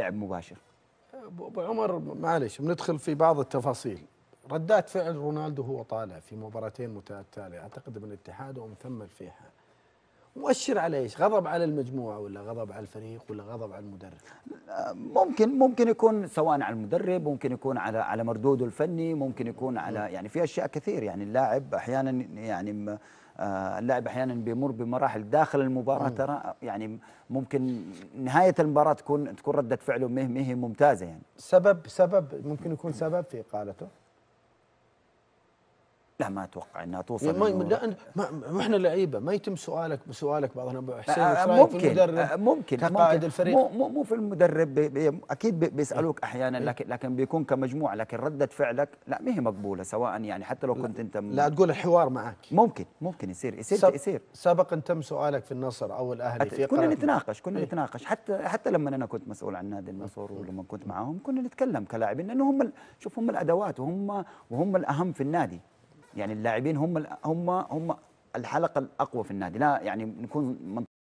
لعب مباشر ابو عمر معلش بندخل في بعض التفاصيل ردات فعل رونالدو هو طالع في مباراتين متتاليه اعتقد من الاتحاد ومثمل فيها مؤشر على ايش؟ غضب على المجموعه ولا غضب على الفريق ولا غضب على المدرب؟ ممكن ممكن يكون سواء على المدرب، ممكن يكون على على مردوده الفني، ممكن يكون على يعني في اشياء كثير يعني اللاعب احيانا يعني آه، اللاعب احيانا بيمر بمراحل داخل المباراه ترى يعني ممكن نهايه المباراه تكون تكون رده فعله ما هي ممتازه يعني سبب سبب ممكن يكون سبب في اقالته لا ما اتوقع انها توصل يعني ما لا ما احنا لعيبه ما يتم سؤالك بسؤالك بعضنا ابو آه، حسين ممكن في آه، المدرب ممكن كقائد الفريق مو, مو, مو في المدرب بي بي اكيد بي بيسالوك إيه. احيانا إيه. لكن لكن بيكون كمجموعه لكن رده فعلك لا ما هي مقبوله سواء يعني حتى لو كنت انت لا تقول الحوار معك ممكن ممكن يصير يصير سب يصير سبق ان تم سؤالك في النصر او الاهلي في كنا نتناقش كنا إيه. نتناقش حتى حتى لما انا كنت مسؤول عن نادي النصر ولما كنت معاهم كنا نتكلم كلاعبين لانه هم شوف هم الادوات وهم وهم الاهم في النادي يعني اللاعبين هم هم هم الحلقه الاقوى في النادي لا يعني نكون